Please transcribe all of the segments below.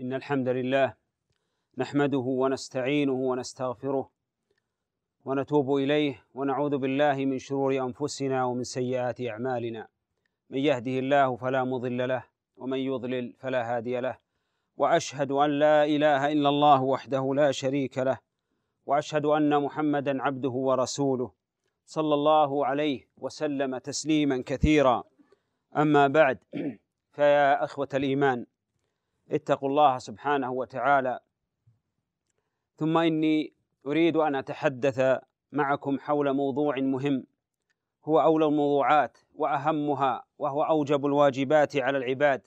إن الحمد لله نحمده ونستعينه ونستغفره ونتوب إليه ونعوذ بالله من شرور أنفسنا ومن سيئات أعمالنا من يهده الله فلا مضل له ومن يضلل فلا هادي له وأشهد أن لا إله إلا الله وحده لا شريك له وأشهد أن محمدا عبده ورسوله صلى الله عليه وسلم تسليما كثيرا أما بعد فيا أخوة الإيمان اتقوا الله سبحانه وتعالى ثم اني اريد ان اتحدث معكم حول موضوع مهم هو اولى الموضوعات واهمها وهو اوجب الواجبات على العباد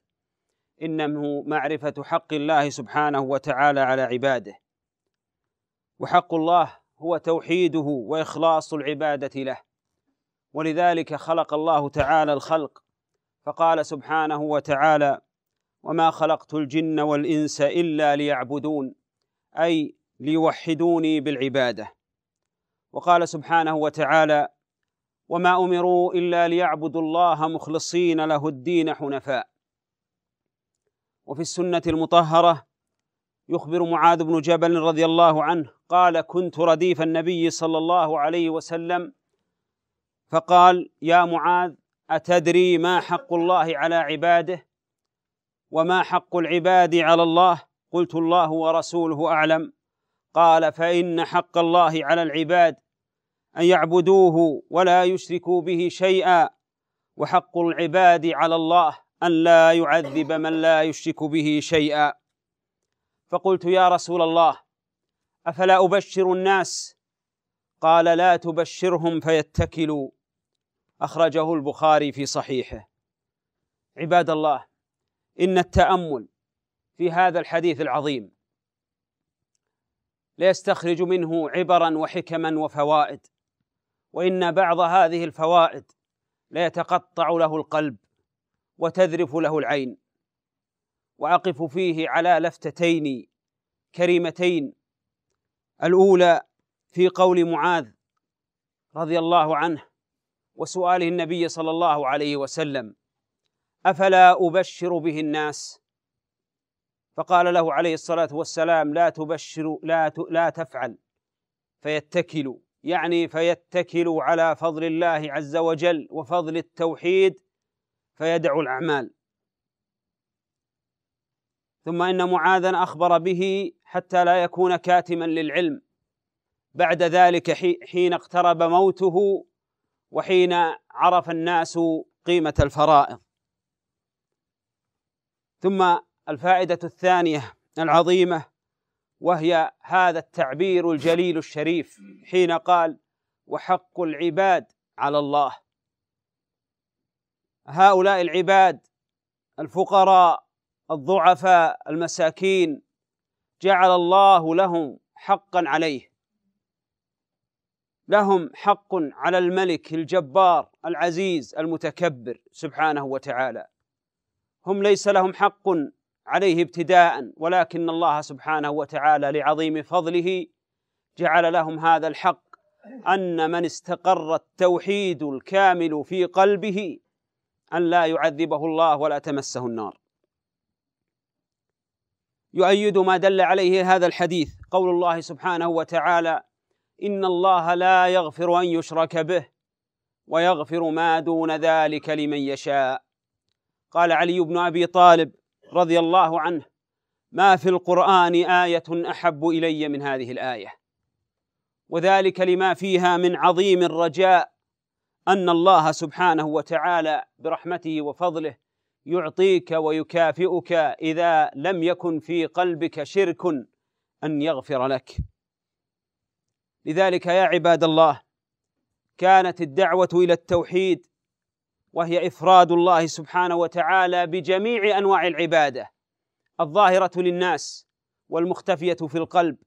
انه معرفه حق الله سبحانه وتعالى على عباده وحق الله هو توحيده واخلاص العباده له ولذلك خلق الله تعالى الخلق فقال سبحانه وتعالى وما خلقت الجن والانس الا ليعبدون اي ليوحدوني بالعباده وقال سبحانه وتعالى وما امروا الا ليعبدوا الله مخلصين له الدين حنفاء وفي السنه المطهره يخبر معاذ بن جبل رضي الله عنه قال كنت رديف النبي صلى الله عليه وسلم فقال يا معاذ اتدري ما حق الله على عباده وما حق العباد على الله قلت الله ورسوله اعلم قال فان حق الله على العباد ان يعبدوه ولا يشركوا به شيئا وحق العباد على الله ان لا يعذب من لا يشرك به شيئا فقلت يا رسول الله افلا ابشر الناس قال لا تبشرهم فيتكلوا اخرجه البخاري في صحيحه عباد الله ان التامل في هذا الحديث العظيم ليستخرج منه عبرا وحكما وفوائد وان بعض هذه الفوائد ليتقطع له القلب وتذرف له العين واقف فيه على لفتتين كريمتين الاولى في قول معاذ رضي الله عنه وسؤاله النبي صلى الله عليه وسلم افلا ابشر به الناس فقال له عليه الصلاه والسلام لا تبشر لا لا تفعل فيتكل يعني فيتكل على فضل الله عز وجل وفضل التوحيد فيدع الاعمال ثم ان معاذا اخبر به حتى لا يكون كاتما للعلم بعد ذلك حين اقترب موته وحين عرف الناس قيمه الفرائض ثم الفائده الثانيه العظيمه وهي هذا التعبير الجليل الشريف حين قال وحق العباد على الله هؤلاء العباد الفقراء الضعفاء المساكين جعل الله لهم حقا عليه لهم حق على الملك الجبار العزيز المتكبر سبحانه وتعالى هم ليس لهم حق عليه ابتداء ولكن الله سبحانه وتعالى لعظيم فضله جعل لهم هذا الحق ان من استقر التوحيد الكامل في قلبه ان لا يعذبه الله ولا تمسه النار يؤيد ما دل عليه هذا الحديث قول الله سبحانه وتعالى ان الله لا يغفر ان يشرك به ويغفر ما دون ذلك لمن يشاء قال علي بن ابي طالب رضي الله عنه ما في القران ايه احب الي من هذه الايه وذلك لما فيها من عظيم الرجاء ان الله سبحانه وتعالى برحمته وفضله يعطيك ويكافئك اذا لم يكن في قلبك شرك ان يغفر لك لذلك يا عباد الله كانت الدعوه الى التوحيد وهي افراد الله سبحانه وتعالى بجميع انواع العباده الظاهره للناس والمختفيه في القلب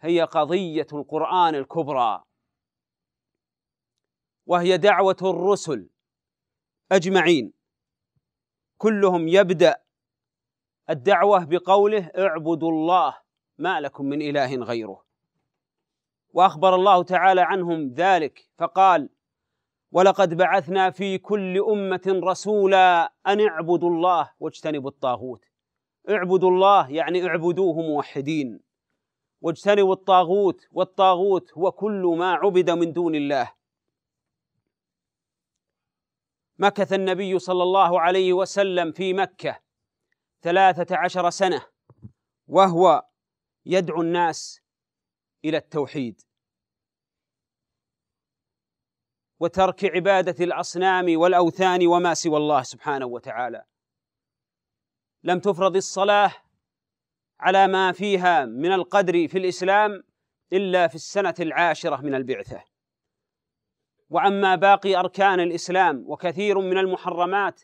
هي قضيه القران الكبرى وهي دعوه الرسل اجمعين كلهم يبدا الدعوه بقوله اعبدوا الله ما لكم من اله غيره واخبر الله تعالى عنهم ذلك فقال ولقد بعثنا في كل أمة رسولا أن اعبدوا الله واجتنبوا الطاغوت اعبدوا الله يعني اعبدوه موحدين واجتنبوا الطاغوت والطاغوت هو كل ما عبد من دون الله مكث النبي صلى الله عليه وسلم في مكة ثلاثة عشر سنة وهو يدعو الناس إلى التوحيد وترك عباده الاصنام والاوثان وما سوى الله سبحانه وتعالى لم تفرض الصلاه على ما فيها من القدر في الاسلام الا في السنه العاشره من البعثه واما باقي اركان الاسلام وكثير من المحرمات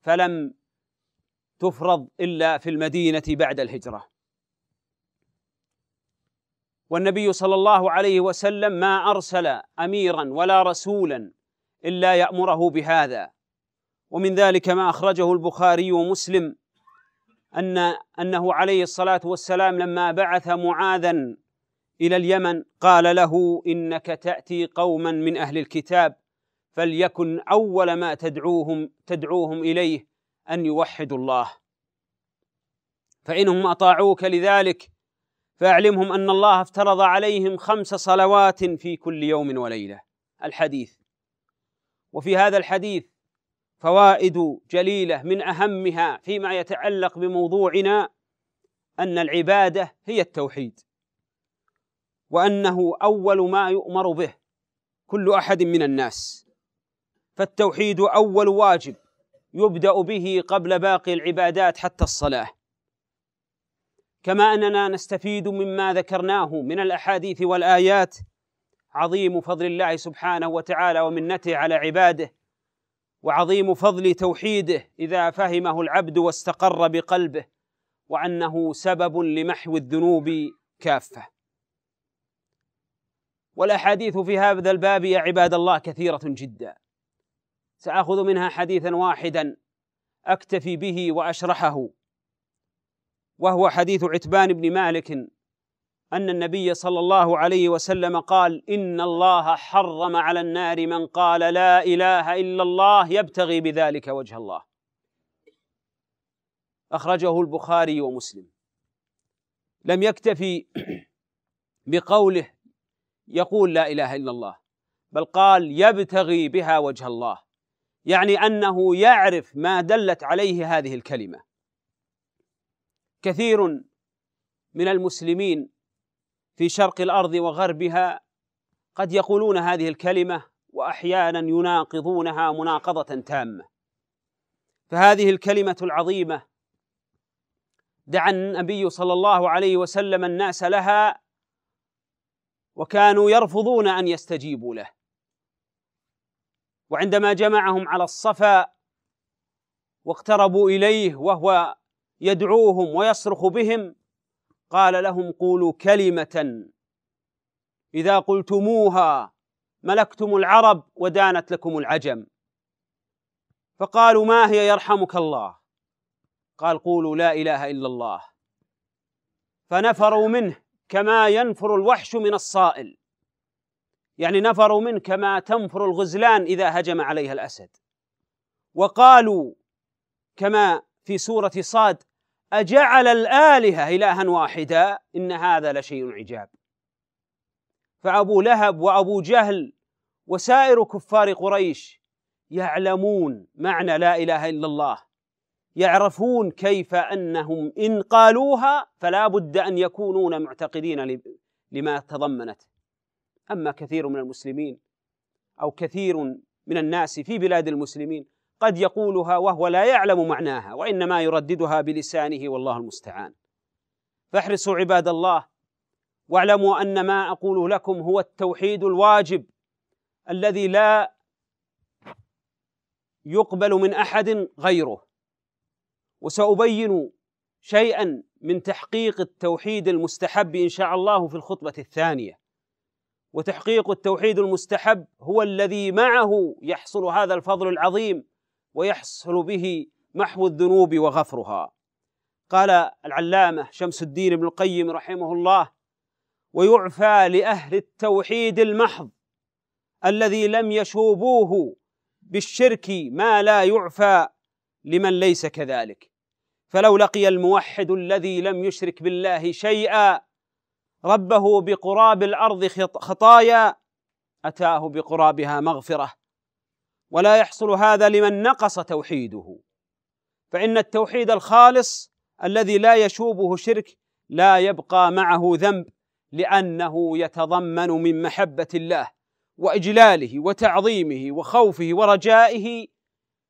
فلم تفرض الا في المدينه بعد الهجره والنبي صلى الله عليه وسلم ما ارسل اميرا ولا رسولا الا يامره بهذا ومن ذلك ما اخرجه البخاري ومسلم ان انه عليه الصلاه والسلام لما بعث معاذا الى اليمن قال له انك تاتي قوما من اهل الكتاب فليكن اول ما تدعوهم تدعوهم اليه ان يوحدوا الله فانهم اطاعوك لذلك فاعلمهم ان الله افترض عليهم خمس صلوات في كل يوم وليله الحديث وفي هذا الحديث فوائد جليله من اهمها فيما يتعلق بموضوعنا ان العباده هي التوحيد وانه اول ما يؤمر به كل احد من الناس فالتوحيد اول واجب يبدا به قبل باقي العبادات حتى الصلاه كما اننا نستفيد مما ذكرناه من الاحاديث والايات عظيم فضل الله سبحانه وتعالى ومنته على عباده وعظيم فضل توحيده اذا فهمه العبد واستقر بقلبه وانه سبب لمحو الذنوب كافه والاحاديث في هذا الباب يا عباد الله كثيره جدا ساخذ منها حديثا واحدا اكتفي به واشرحه وهو حديث عتبان بن مالك ان النبي صلى الله عليه وسلم قال ان الله حرم على النار من قال لا اله الا الله يبتغي بذلك وجه الله اخرجه البخاري ومسلم لم يكتفي بقوله يقول لا اله الا الله بل قال يبتغي بها وجه الله يعني انه يعرف ما دلت عليه هذه الكلمه كثير من المسلمين في شرق الارض وغربها قد يقولون هذه الكلمه واحيانا يناقضونها مناقضه تامه فهذه الكلمه العظيمه دعا النبي صلى الله عليه وسلم الناس لها وكانوا يرفضون ان يستجيبوا له وعندما جمعهم على الصفا واقتربوا اليه وهو يدعوهم ويصرخ بهم قال لهم قولوا كلمه اذا قلتموها ملكتم العرب ودانت لكم العجم فقالوا ما هي يرحمك الله قال قولوا لا اله الا الله فنفروا منه كما ينفر الوحش من الصائل يعني نفروا منه كما تنفر الغزلان اذا هجم عليها الاسد وقالوا كما في سورة صاد أجعل الآلهة إلها واحدا إن هذا لشيء عجاب فأبو لهب وأبو جهل وسائر كفار قريش يعلمون معنى لا إله إلا الله يعرفون كيف أنهم إن قالوها فلا بد أن يكونون معتقدين لما تضمنت أما كثير من المسلمين أو كثير من الناس في بلاد المسلمين قد يقولها وهو لا يعلم معناها وانما يرددها بلسانه والله المستعان فاحرصوا عباد الله واعلموا ان ما اقول لكم هو التوحيد الواجب الذي لا يقبل من احد غيره وسابين شيئا من تحقيق التوحيد المستحب ان شاء الله في الخطبه الثانيه وتحقيق التوحيد المستحب هو الذي معه يحصل هذا الفضل العظيم ويحصل به محو الذنوب وغفرها قال العلامه شمس الدين ابن القيم رحمه الله ويعفى لاهل التوحيد المحض الذي لم يشوبوه بالشرك ما لا يعفى لمن ليس كذلك فلو لقي الموحد الذي لم يشرك بالله شيئا ربه بقراب الارض خطايا اتاه بقرابها مغفره ولا يحصل هذا لمن نقص توحيده فان التوحيد الخالص الذي لا يشوبه شرك لا يبقى معه ذنب لانه يتضمن من محبه الله واجلاله وتعظيمه وخوفه ورجائه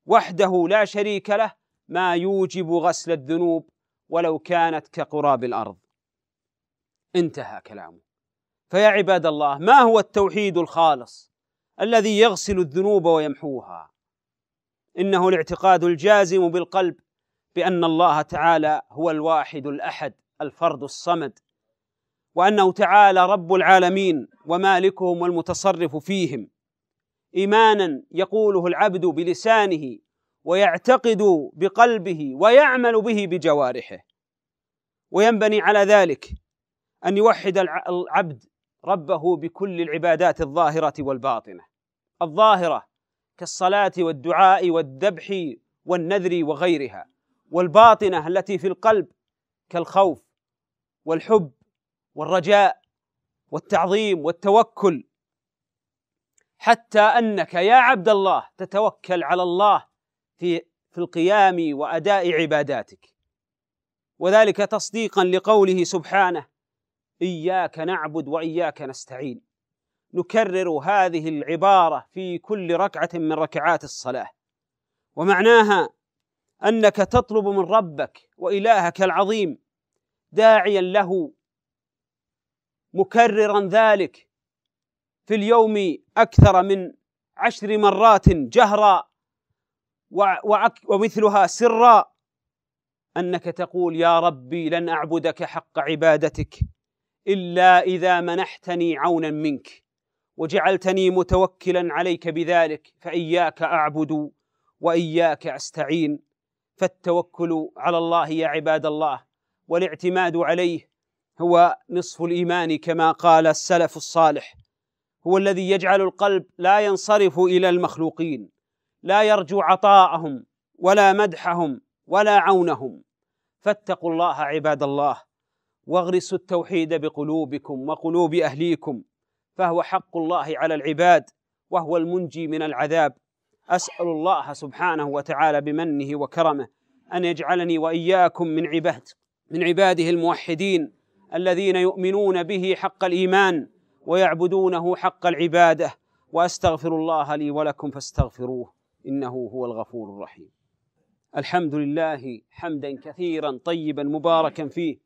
وحده لا شريك له ما يوجب غسل الذنوب ولو كانت كقراب الارض انتهى كلامه فيا عباد الله ما هو التوحيد الخالص الذي يغسل الذنوب ويمحوها انه الاعتقاد الجازم بالقلب بان الله تعالى هو الواحد الاحد الفرد الصمد وانه تعالى رب العالمين ومالكهم والمتصرف فيهم ايمانا يقوله العبد بلسانه ويعتقد بقلبه ويعمل به بجوارحه وينبني على ذلك ان يوحد العبد ربه بكل العبادات الظاهره والباطنه الظاهره كالصلاه والدعاء والذبح والنذر وغيرها والباطنه التي في القلب كالخوف والحب والرجاء والتعظيم والتوكل حتى انك يا عبد الله تتوكل على الله في في القيام واداء عباداتك وذلك تصديقا لقوله سبحانه إياك نعبد وإياك نستعين نكرر هذه العبارة في كل ركعة من ركعات الصلاة ومعناها أنك تطلب من ربك وإلهك العظيم داعيا له مكررا ذلك في اليوم أكثر من عشر مرات جهرا ومثلها سرا أنك تقول يا ربي لن أعبدك حق عبادتك الا اذا منحتني عونا منك وجعلتني متوكلا عليك بذلك فاياك اعبد واياك استعين فالتوكل على الله يا عباد الله والاعتماد عليه هو نصف الايمان كما قال السلف الصالح هو الذي يجعل القلب لا ينصرف الى المخلوقين لا يرجو عطاءهم ولا مدحهم ولا عونهم فاتقوا الله عباد الله واغرسوا التوحيد بقلوبكم وقلوب اهليكم فهو حق الله على العباد وهو المنجي من العذاب اسال الله سبحانه وتعالى بمنه وكرمه ان يجعلني واياكم من عباد من عباده الموحدين الذين يؤمنون به حق الايمان ويعبدونه حق العباده واستغفر الله لي ولكم فاستغفروه انه هو الغفور الرحيم الحمد لله حمدا كثيرا طيبا مباركا فيه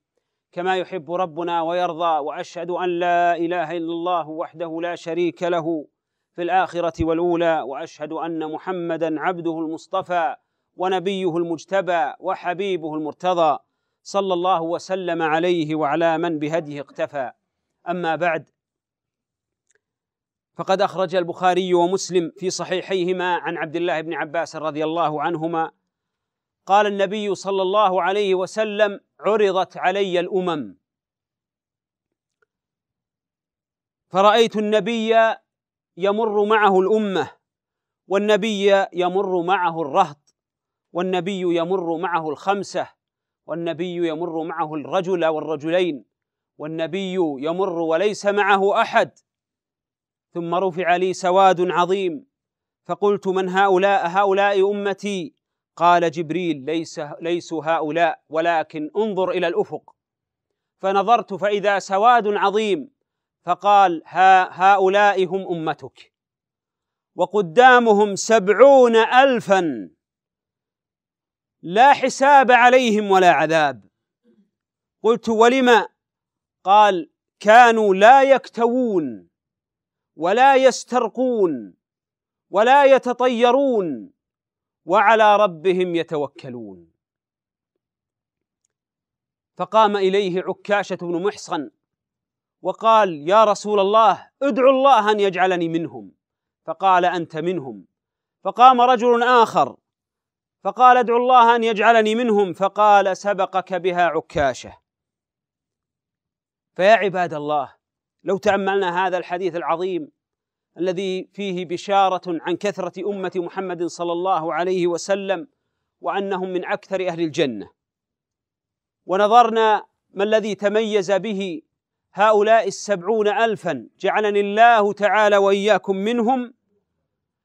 كما يحب ربنا ويرضى واشهد ان لا اله الا الله وحده لا شريك له في الاخره والاولى واشهد ان محمدا عبده المصطفى ونبيه المجتبى وحبيبه المرتضى صلى الله وسلم عليه وعلى من بهديه اقتفى اما بعد فقد اخرج البخاري ومسلم في صحيحيهما عن عبد الله بن عباس رضي الله عنهما قال النبي صلى الله عليه وسلم عرضت علي الامم فرايت النبي يمر معه الامه والنبي يمر معه الرهط والنبي يمر معه الخمسه والنبي يمر معه الرجل والرجلين والنبي يمر وليس معه احد ثم رفع لي سواد عظيم فقلت من هؤلاء هؤلاء امتي قال جبريل ليس ليسوا هؤلاء ولكن انظر الى الافق فنظرت فاذا سواد عظيم فقال ها هؤلاء هم امتك وقدامهم سبعون الفا لا حساب عليهم ولا عذاب قلت ولم قال كانوا لا يكتوون ولا يسترقون ولا يتطيرون وعلى ربهم يتوكلون فقام اليه عكاشه بن محصن وقال يا رسول الله ادعو الله ان يجعلني منهم فقال انت منهم فقام رجل اخر فقال ادعو الله ان يجعلني منهم فقال سبقك بها عكاشه فيا عباد الله لو تاملنا هذا الحديث العظيم الذي فيه بشاره عن كثره امه محمد صلى الله عليه وسلم وانهم من اكثر اهل الجنه ونظرنا ما الذي تميز به هؤلاء السبعون الفا جعلني الله تعالى واياكم منهم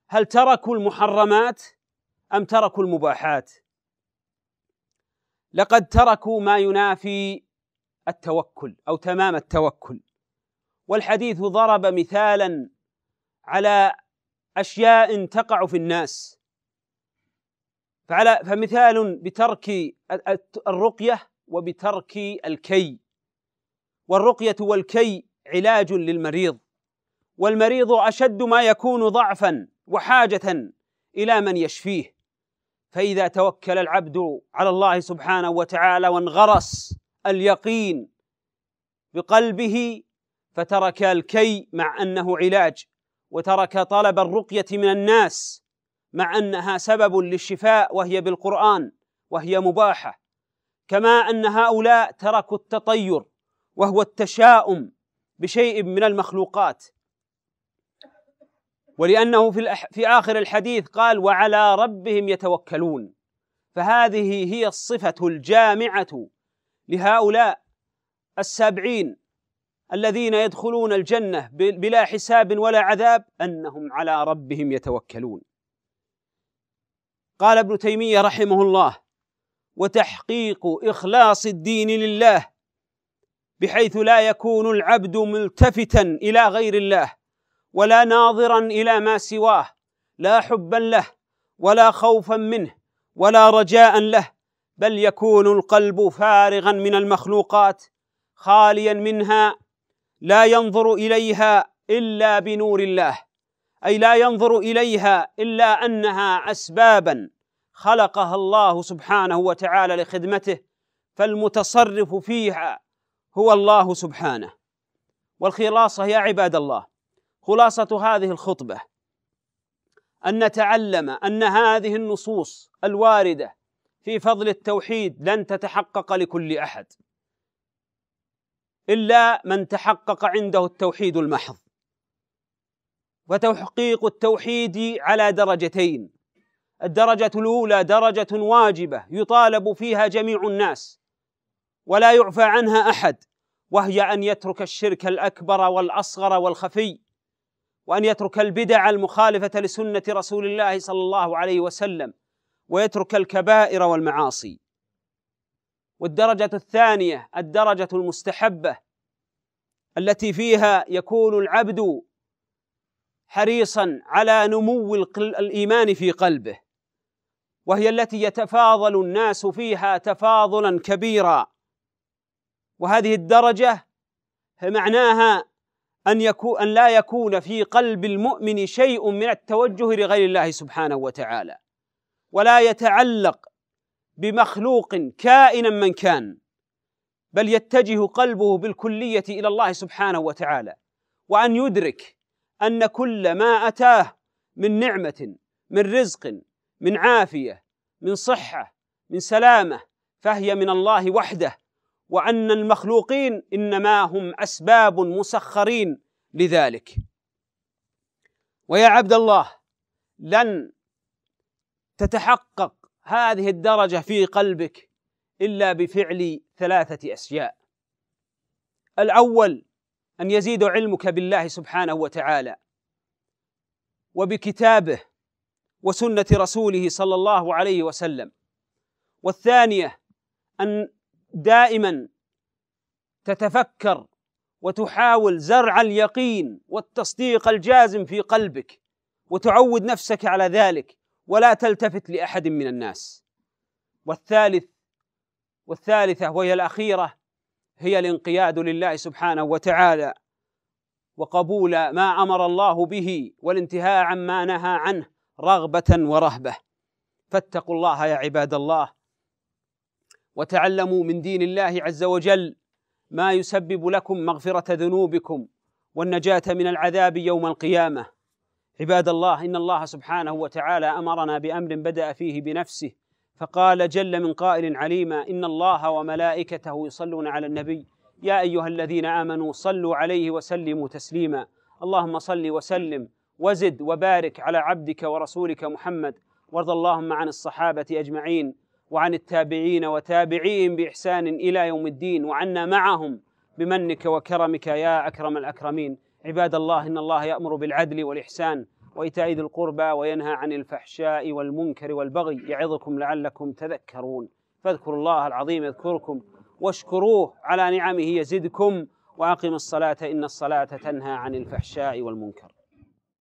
هل تركوا المحرمات ام تركوا المباحات لقد تركوا ما ينافي التوكل او تمام التوكل والحديث ضرب مثالا على اشياء تقع في الناس فعلى فمثال بترك الرقيه وبترك الكي والرقيه والكي علاج للمريض والمريض اشد ما يكون ضعفا وحاجه الى من يشفيه فاذا توكل العبد على الله سبحانه وتعالى وانغرس اليقين بقلبه فترك الكي مع انه علاج وترك طلب الرقيه من الناس مع انها سبب للشفاء وهي بالقران وهي مباحه كما ان هؤلاء تركوا التطير وهو التشاؤم بشيء من المخلوقات ولانه في الأح- في اخر الحديث قال وعلى ربهم يتوكلون فهذه هي الصفه الجامعه لهؤلاء السابعين الذين يدخلون الجنه بلا حساب ولا عذاب انهم على ربهم يتوكلون قال ابن تيميه رحمه الله وتحقيق اخلاص الدين لله بحيث لا يكون العبد ملتفتا الى غير الله ولا ناظرا الى ما سواه لا حبا له ولا خوفا منه ولا رجاء له بل يكون القلب فارغا من المخلوقات خاليا منها لا ينظر اليها الا بنور الله اي لا ينظر اليها الا انها اسبابا خلقها الله سبحانه وتعالى لخدمته فالمتصرف فيها هو الله سبحانه والخلاصه يا عباد الله خلاصه هذه الخطبه ان نتعلم ان هذه النصوص الوارده في فضل التوحيد لن تتحقق لكل احد الا من تحقق عنده التوحيد المحض وتحقيق التوحيد على درجتين الدرجه الاولى درجه واجبه يطالب فيها جميع الناس ولا يعفى عنها احد وهي ان يترك الشرك الاكبر والاصغر والخفي وان يترك البدع المخالفه لسنه رسول الله صلى الله عليه وسلم ويترك الكبائر والمعاصي والدرجة الثانية الدرجة المستحبة التي فيها يكون العبد حريصا على نمو الإيمان في قلبه وهي التي يتفاضل الناس فيها تفاضلا كبيرا وهذه الدرجة معناها أن, يكون أن لا يكون في قلب المؤمن شيء من التوجه لغير الله سبحانه وتعالى ولا يتعلق بمخلوق كائنا من كان بل يتجه قلبه بالكليه الى الله سبحانه وتعالى وان يدرك ان كل ما اتاه من نعمه من رزق من عافيه من صحه من سلامه فهي من الله وحده وان المخلوقين انما هم اسباب مسخرين لذلك ويا عبد الله لن تتحقق هذه الدرجه في قلبك الا بفعل ثلاثه اشياء الاول ان يزيد علمك بالله سبحانه وتعالى وبكتابه وسنه رسوله صلى الله عليه وسلم والثانيه ان دائما تتفكر وتحاول زرع اليقين والتصديق الجازم في قلبك وتعود نفسك على ذلك ولا تلتفت لأحد من الناس والثالث والثالثة وهي الأخيرة هي الانقياد لله سبحانه وتعالى وقبول ما أمر الله به والانتهاء عما نهى عنه رغبة ورهبة فاتقوا الله يا عباد الله وتعلموا من دين الله عز وجل ما يسبب لكم مغفرة ذنوبكم والنجاة من العذاب يوم القيامة عباد الله ان الله سبحانه وتعالى امرنا بامر بدا فيه بنفسه فقال جل من قائل عليما ان الله وملائكته يصلون على النبي يا ايها الذين امنوا صلوا عليه وسلموا تسليما اللهم صل وسلم وزد وبارك على عبدك ورسولك محمد وارض اللهم عن الصحابه اجمعين وعن التابعين وتابعيهم باحسان الى يوم الدين وعنا معهم بمنك وكرمك يا اكرم الاكرمين عباد الله إن الله يأمر بالعدل والإحسان وإيتاء ذي القربى وينهى عن الفحشاء والمنكر والبغي يعظكم لعلكم تذكرون فاذكروا الله العظيم يذكركم واشكروه على نعمه يزدكم وأقم الصلاة إن الصلاة تنهى عن الفحشاء والمنكر